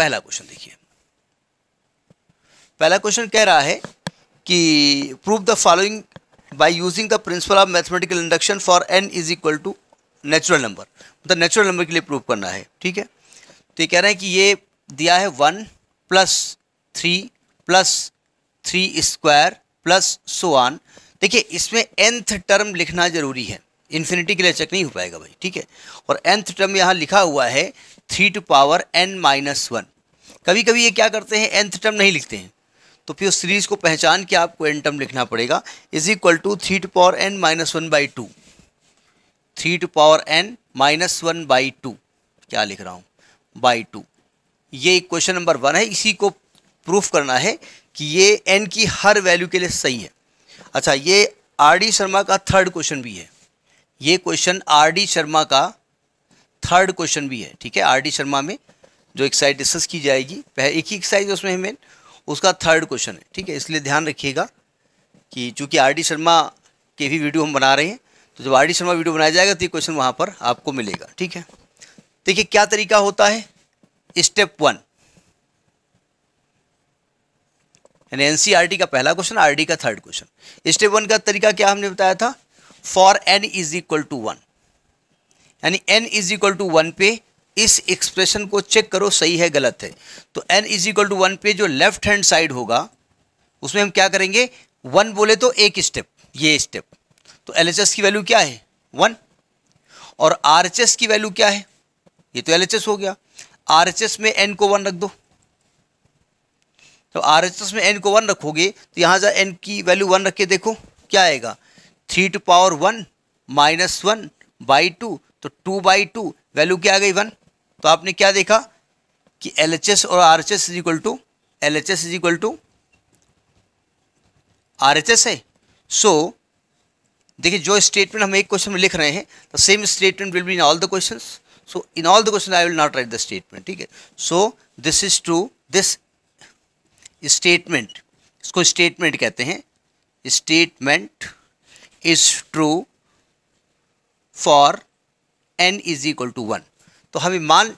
पहला क्वेश्चन देखिए पहला क्वेश्चन कह रहा है कि prove the following by using the principle of mathematical induction for n is equal to natural number मतलब नेचुरल नंबर के लिए प्रूव करना है ठीक है तो ये कह रहा है कि ये दिया है one plus three plus three square plus so on देखिए इसमें एंथ टर्म लिखना ज़रूरी है इन्फिनिटी के लिए चेक नहीं हो पाएगा भाई ठीक है और एंथ टर्म यहाँ लिखा हुआ है three to power n minus one कभी कभी ये क्या करते हैं एंथ टर्म नहीं लिखते हैं तो फिर उस सीरीज़ को पहचान के आपको एन टर्म लिखना पड़ेगा is equal to three to power n minus one by two three to power n minus one by two क्या लिख रहा हूँ बाई टू ये क्वेश्चन नंबर वन है इसी को प्रूफ करना है कि ये एन की हर वैल्यू के लिए सही है अच्छा ये आर डी शर्मा का थर्ड क्वेश्चन भी है ये क्वेश्चन आर डी शर्मा का थर्ड क्वेश्चन भी है ठीक है आर डी शर्मा में जो एक्सरसाइज डिस्कस की जाएगी एक ही एक्सरसाइज उसमें है मेन उसका थर्ड क्वेश्चन है ठीक है इसलिए ध्यान रखिएगा कि चूंकि आर डी शर्मा के भी वीडियो हम बना रहे हैं तो जब आर डी शर्मा वीडियो बनाया जाएगा तो ये क्वेश्चन वहाँ पर आपको मिलेगा ठीक है देखिए क्या तरीका होता है स्टेप वन यानी एनसीईआरटी e का पहला क्वेश्चन डी का थर्ड क्वेश्चन स्टेप वन का तरीका क्या हमने बताया था for n is equal to one यानी n is equal to one पे इस एक्सप्रेशन को चेक करो सही है गलत है तो n is equal to one पे जो लेफ्ट हैंड साइड होगा उसमें हम क्या करेंगे वन बोले तो एक स्टेप ये स्टेप तो एल की वैल्यू क्या है वन और आर की वैल्यू क्या है ये तो एल हो गया आर में एन को वन रख दो तो आर में एन को वन रखोगे तो यहां जा एन की वैल्यू वन रख के देखो क्या आएगा three to power one minus one by two तो टू बाई टू वैल्यू क्या आ गई वन तो आपने क्या देखा कि एल एच एस और R H S is equal to L H S is equal to R H S है सो देखिए जो स्टेटमेंट हम एक क्वेश्चन में लिख रहे हैं the same statement will be in all the question so in all the question I will not write the statement ठीक है so this is true this statement इसको स्टेटमेंट कहते हैं statement is true for n is equal to one तो हमें मान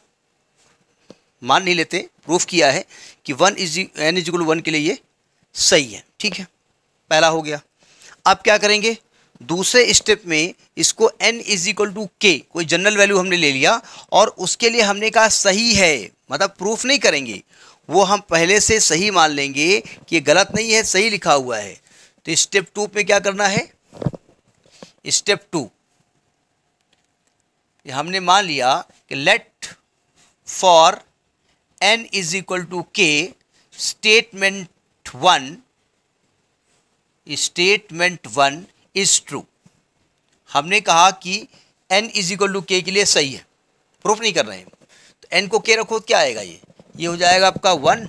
मान नहीं लेते प्रूफ किया है कि one is n is equal one के लिए ये सही है ठीक है पहला हो गया अब क्या करेंगे दूसरे स्टेप में इसको n इज इक्वल टू के कोई जनरल वैल्यू हमने ले लिया और उसके लिए हमने कहा सही है मतलब प्रूफ नहीं करेंगे वो हम पहले से सही मान लेंगे कि गलत नहीं है सही लिखा हुआ है तो स्टेप टू पे क्या करना है स्टेप टू कि हमने मान लिया कि let for n is equal to k statement one statement one is true हमने कहा कि N is equal to k के लिए सही है प्रूफ नहीं कर रहे हैं तो एन को के रखो तो क्या आएगा ये ये हो जाएगा आपका one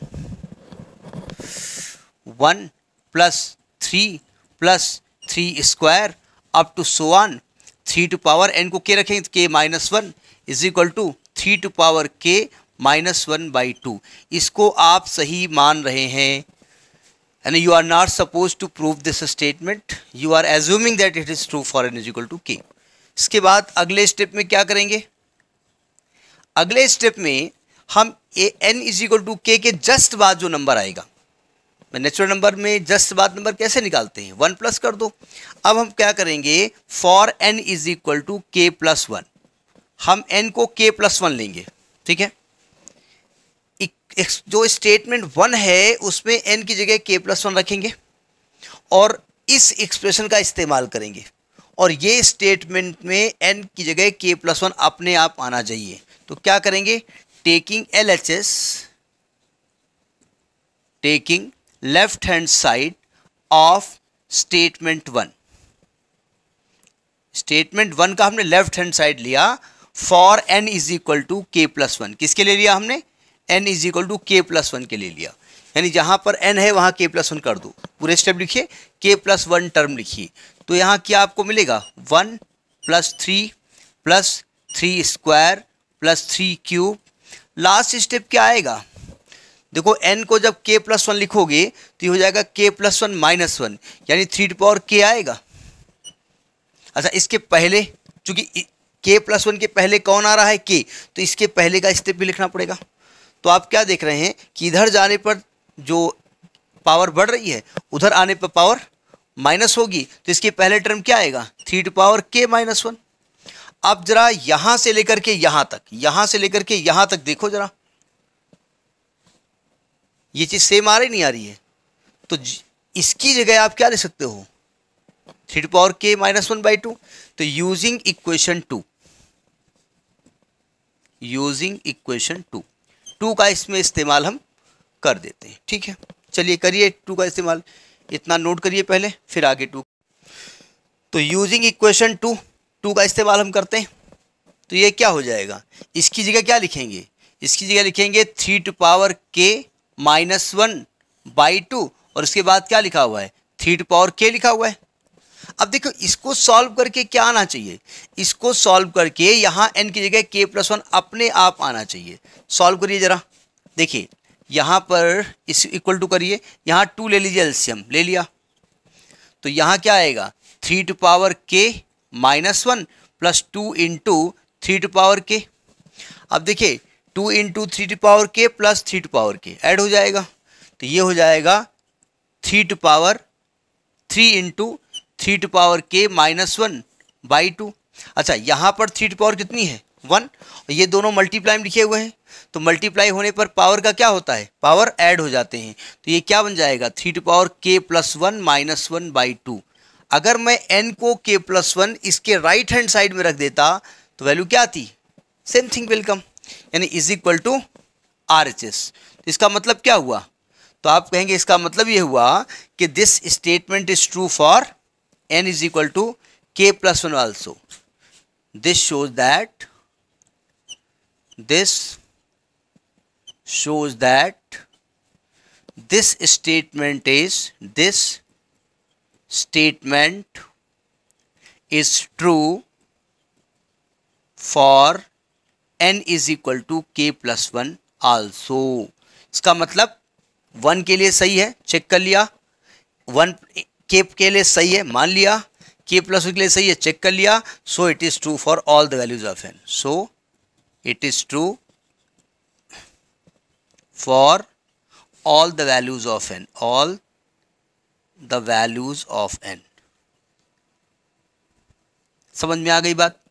one plus three plus three square up to so one three to power n को के रखेंगे k minus one is equal to three to power k minus one by two इसको आप सही मान रहे हैं यानी you are not suppose to prove this statement you are assuming that it is true for n is equal to k इसके बाद अगले स्टेप में क्या करेंगे अगले स्टेप में हम a n is equal to k के जस्ट बाद जो नंबर आएगा नेचुरल नंबर में जस्ट बात नंबर कैसे निकालते हैं वन प्लस कर दो अब हम क्या करेंगे for n is equal to k plus one हम एन को के प्लस वन लेंगे ठीक है जो स्टेटमेंट वन है उसमें एन की जगह के प्लस वन रखेंगे और इस एक्सप्रेशन का इस्तेमाल करेंगे और ये स्टेटमेंट में एन की जगह के प्लस वन अपने आप आना चाहिए तो क्या करेंगे taking L H S taking left hand side of statement one statement one का हमने लेफ्ट हैंड साइड लिया for n is equal to k plus one किसके लिए लिया हमने n is equal to k plus one के लिए लिया यानी जहां पर एन है वहां के प्लस वन कर दो पूरे स्टेप लिखिए के प्लस वन टर्म लिखिए तो यहाँ क्या आपको मिलेगा one plus three plus three square plus three cube last step क्या आएगा देखो एन को जब के प्लस वन लिखोगे तो ये हो जाएगा k plus one minus one यानी थ्री टू पावर के आएगा अच्छा इसके पहले चूंकि के प्लस वन के पहले कौन आ रहा है के तो इसके पहले का स्टेप भी लिखना पड़ेगा तो आप क्या देख रहे हैं कि इधर जाने पर जो पावर बढ़ रही है उधर आने पर पावर माइनस होगी तो इसके पहले टर्म क्या आएगा three to power k minus one अब जरा यहां से लेकर के यहाँ तक यहां से लेकर के यहां तक देखो जरा ये चीज़ सेम आ रही नहीं आ रही है तो इसकी जगह आप क्या ले सकते हो three to power k minus one by two तो using equation two using equation two two का इसमें इस्तेमाल हम कर देते हैं ठीक है चलिए करिए टू का इस्तेमाल इतना नोट करिए पहले फिर आगे टू तो यूजिंग इक्वेशन टू टू का इस्तेमाल हम करते हैं तो ये क्या हो जाएगा इसकी जगह क्या लिखेंगे इसकी जगह लिखेंगे three to power k minus one by two और उसके बाद क्या लिखा हुआ है थ्री टू पावर के लिखा हुआ है अब देखो इसको सॉल्व करके क्या आना चाहिए इसको सॉल्व करके यहाँ एन की जगह के प्लस वन अपने आप आना चाहिए सॉल्व करिए ज़रा देखिए यहाँ पर इस इक्वल टू करिए यहाँ टू ले लीजिए एल्सियम ले लिया तो यहाँ क्या आएगा three to power k minus one plus two into three to power k अब देखिए two into three to power k plus three to power k add हो जाएगा तो ये हो जाएगा three to power three into three to power k minus one by two अच्छा यहाँ पर थ्री टू पावर कितनी है वन ये दोनों मल्टीप्लाई में लिखे हुए हैं तो मल्टीप्लाई होने पर पावर का क्या होता है पावर ऐड हो जाते हैं तो ये क्या बन जाएगा three to power k plus one minus one by two अगर मैं एन को के प्लस वन इसके राइट हैंड साइड में रख देता तो वैल्यू क्या आती सेम थिंग वेलकम यानी is equal to R H S इसका मतलब क्या हुआ तो आप कहेंगे इसका मतलब ये हुआ कि this statement is true for n is equal to k plus one also this shows that this shows that this statement is this statement is true for n is equal to k plus one also इसका मतलब one के लिए सही है check कर लिया one के के लिए सही है मान लिया के प्लस के लिए सही है चेक कर लिया so it is true for all the values of n so it is true for all the values of n all the values of n समझ में आ गई बात